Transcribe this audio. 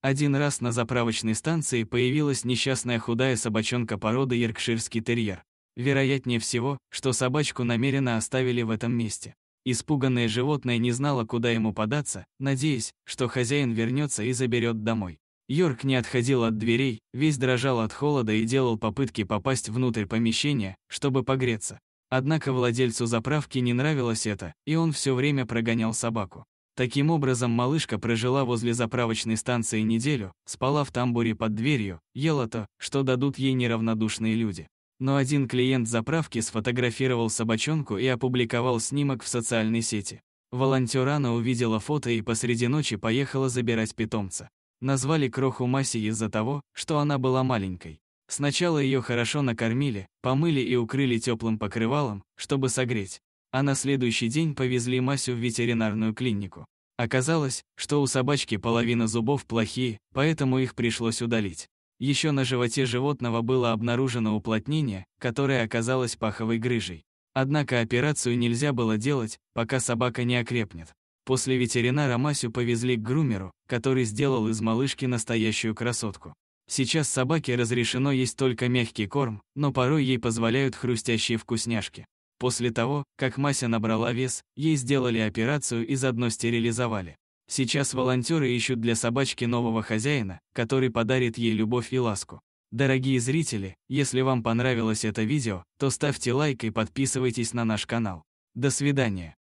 Один раз на заправочной станции появилась несчастная худая собачонка породы йоркширский терьер. Вероятнее всего, что собачку намеренно оставили в этом месте. Испуганное животное не знало, куда ему податься, надеясь, что хозяин вернется и заберет домой. Йорк не отходил от дверей, весь дрожал от холода и делал попытки попасть внутрь помещения, чтобы погреться. Однако владельцу заправки не нравилось это, и он все время прогонял собаку. Таким образом, малышка прожила возле заправочной станции неделю, спала в тамбуре под дверью, ела то, что дадут ей неравнодушные люди. Но один клиент заправки сфотографировал собачонку и опубликовал снимок в социальной сети. Волонтерана увидела фото и посреди ночи поехала забирать питомца. Назвали кроху Маси из-за того, что она была маленькой. Сначала ее хорошо накормили, помыли и укрыли теплым покрывалом, чтобы согреть а на следующий день повезли Масю в ветеринарную клинику. Оказалось, что у собачки половина зубов плохие, поэтому их пришлось удалить. Еще на животе животного было обнаружено уплотнение, которое оказалось паховой грыжей. Однако операцию нельзя было делать, пока собака не окрепнет. После ветеринара Масю повезли к грумеру, который сделал из малышки настоящую красотку. Сейчас собаке разрешено есть только мягкий корм, но порой ей позволяют хрустящие вкусняшки. После того, как Мася набрала вес, ей сделали операцию и заодно стерилизовали. Сейчас волонтеры ищут для собачки нового хозяина, который подарит ей любовь и ласку. Дорогие зрители, если вам понравилось это видео, то ставьте лайк и подписывайтесь на наш канал. До свидания.